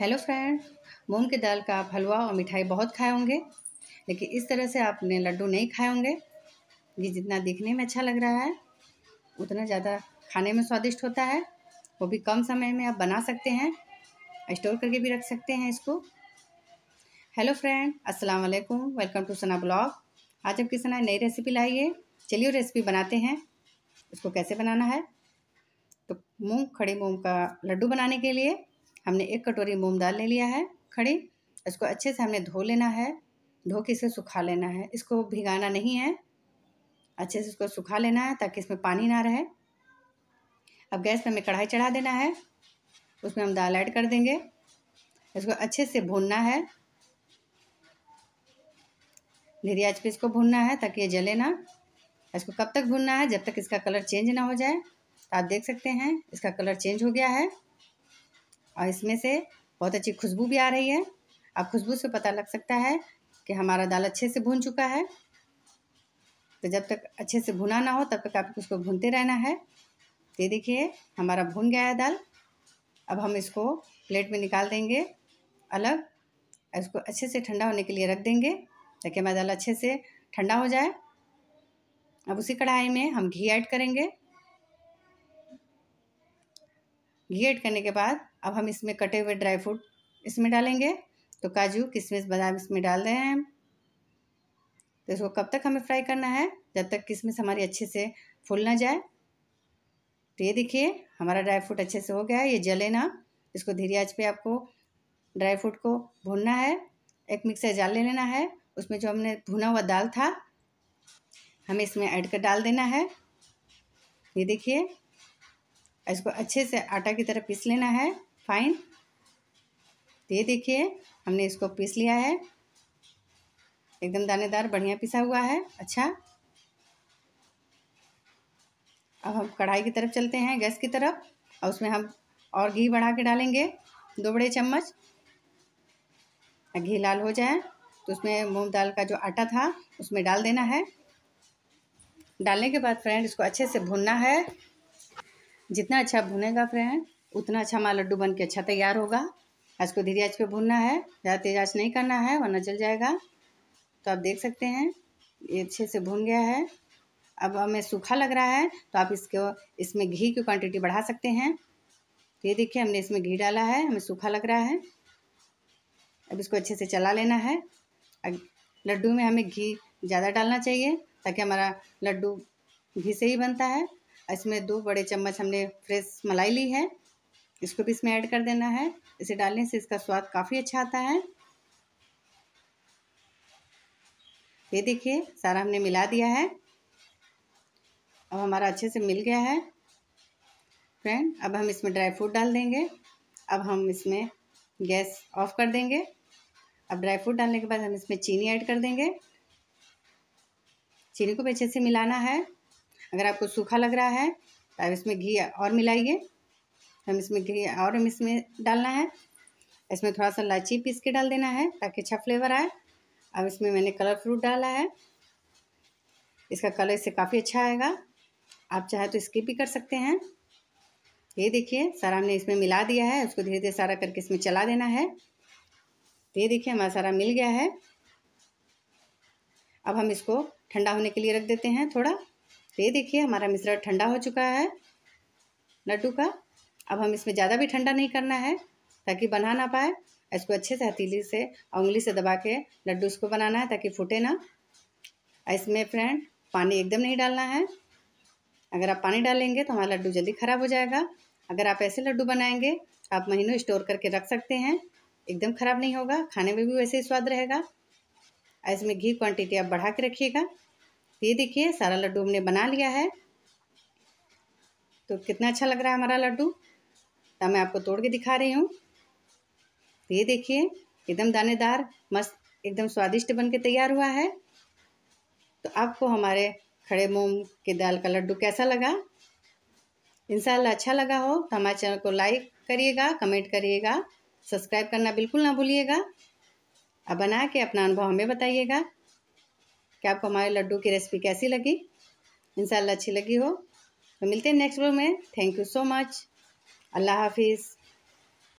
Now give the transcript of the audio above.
hello friend मूंग की दाल का आप हलवा और मिठाई बहुत खाए होंगे लेकिन इस तरह से आपने लड्डू नहीं खाए होंगे ये जितना देखने में अच्छा लग रहा है उतना ज़्यादा खाने में स्वादिष्ट होता है वो भी कम समय में आप बना सकते हैं स्टोर करके भी रख सकते हैं इसको हेलो फ्रेंड अस्सलाम वालेकुम वेलकम टू सना ब्लॉग आज आप किसान नई रेसिपी लाई है चलिए रेसिपी बनाते हैं उसको कैसे बनाना है तो मूँग खड़े मूँग का लड्डू बनाने के लिए हमने एक कटोरी मूंग दाल ले लिया है खड़ी इसको अच्छे से हमने धो लेना है धो के इसे सुखा लेना है इसको भिगाना नहीं है अच्छे से इसको सुखा लेना है ताकि इसमें पानी ना रहे अब गैस पर हमें कढ़ाई चढ़ा देना है उसमें हम दाल ऐड कर देंगे इसको अच्छे से भूनना है धीरे आज पे इसको भूनना है ताकि ये जले ना इसको कब तक भूनना है जब तक इसका कलर चेंज ना हो जाए आप देख सकते हैं इसका कलर चेंज हो गया है और इसमें से बहुत अच्छी खुशबू भी आ रही है अब खुशबू से पता लग सकता है कि हमारा दाल अच्छे से भून चुका है तो जब तक अच्छे से भुना ना हो तब तक आपको उसको भूनते रहना है ये देखिए हमारा भून गया है दाल अब हम इसको प्लेट में निकाल देंगे अलग इसको अच्छे से ठंडा होने के लिए रख देंगे ताकि हमारा दाल अच्छे से ठंडा हो जाए अब उसी कढ़ाई में हम घी ऐड करेंगे घी ऐड करने के बाद अब हम इसमें कटे हुए ड्राई फ्रूट इसमें डालेंगे तो काजू किशमिश बादाम इसमें डाल रहे हैं तो इसको कब तक हमें फ्राई करना है जब तक किशमिश हमारी अच्छे से फूल ना जाए तो ये देखिए हमारा ड्राई फ्रूट अच्छे से हो गया है ये जले ना इसको धीरे आँच पे आपको ड्राई फ्रूट को भूनना है एक मिक्सर जाल ले लेना है उसमें जो हमने भुना हुआ दाल था हमें इसमें ऐड कर डाल देना है ये देखिए इसको अच्छे से आटा की तरह पीस लेना है फाइन ये देखिए हमने इसको पीस लिया है एकदम दानेदार बढ़िया पिसा हुआ है अच्छा अब हम कढ़ाई की तरफ चलते हैं गैस की तरफ और उसमें हम और घी बढ़ा के डालेंगे दो बड़े चम्मच घी लाल हो जाए तो उसमें मूंग दाल का जो आटा था उसमें डाल देना है डालने के बाद फ्रेंड इसको अच्छे से भूनना है जितना अच्छा भुनेगा फ्रेंड उतना अच्छा हमारा लड्डू बन के अच्छा तैयार होगा आज को धीरे आज पे भूनना है ज़्यादा तेज आज नहीं करना है वरना जल जाएगा तो आप देख सकते हैं ये अच्छे से भून गया है अब हमें सूखा लग रहा है तो आप इसको इसमें घी की क्वांटिटी बढ़ा सकते हैं तो ये देखिए हमने इसमें घी डाला है हमें सूखा लग रहा है अब इसको अच्छे से चला लेना है लड्डू में हमें घी ज़्यादा डालना चाहिए ताकि हमारा लड्डू घी से ही बनता है इसमें दो बड़े चम्मच हमने फ्रेश मलाई ली है इसको भी इसमें ऐड कर देना है इसे डालने से इसका स्वाद काफ़ी अच्छा आता है ये देखिए सारा हमने मिला दिया है अब हमारा अच्छे से मिल गया है फ्रेंड अब हम इसमें ड्राई फ्रूट डाल देंगे अब हम इसमें गैस ऑफ कर देंगे अब ड्राई फ्रूट डालने के बाद हम इसमें चीनी ऐड कर देंगे चीनी को भी अच्छे से मिलाना है अगर आपको सूखा लग रहा है तो आप इसमें घी और मिलाइए हम इसमें घी और हम इसमें डालना है इसमें थोड़ा सा इलायची पीस के डाल देना है ताकि अच्छा फ्लेवर आए अब इसमें मैंने कलर फ्रूट डाला है इसका कलर इससे काफ़ी अच्छा आएगा आप चाहे तो स्किप भी कर सकते हैं ये देखिए सारा हमने इसमें मिला दिया है उसको धीरे धीरे सारा करके इसमें चला देना है तो ये देखिए हमारा सारा मिल गया है अब हम इसको ठंडा होने के लिए रख देते हैं थोड़ा तो ये देखिए हमारा मिश्रण ठंडा हो चुका है लड्डू का अब हम इसमें ज़्यादा भी ठंडा नहीं करना है ताकि बना ना पाए इसको अच्छे से हथीली से उंगली से दबा के लड्डू उसको बनाना है ताकि फूटे ना इसमें फ्रेंड पानी एकदम नहीं डालना है अगर आप पानी डालेंगे तो हमारा लड्डू जल्दी ख़राब हो जाएगा अगर आप ऐसे लड्डू बनाएंगे आप महीनों स्टोर करके रख सकते हैं एकदम ख़राब नहीं होगा खाने में भी वैसे ही स्वाद रहेगा इसमें घी क्वांटिटी आप बढ़ा के रखिएगा तो ये देखिए सारा लड्डू हमने बना लिया है तो कितना अच्छा लग रहा है हमारा लड्डू तो मैं आपको तोड़ के दिखा रही हूँ तो ये देखिए एकदम दानेदार मस्त एकदम स्वादिष्ट बन के तैयार हुआ है तो आपको हमारे खड़े मूंग के दाल का लड्डू कैसा लगा इन अच्छा लगा हो तो हमारे चैनल को लाइक करिएगा कमेंट करिएगा सब्सक्राइब करना बिल्कुल ना भूलिएगा अब बना के अपना अनुभव हमें बताइएगा कि आपको हमारे लड्डू की रेसिपी कैसी लगी इनशाला अच्छी लगी हो तो मिलते हैं नेक्स्ट वीडियो में थैंक यू सो मच अल्लाह हाफिज़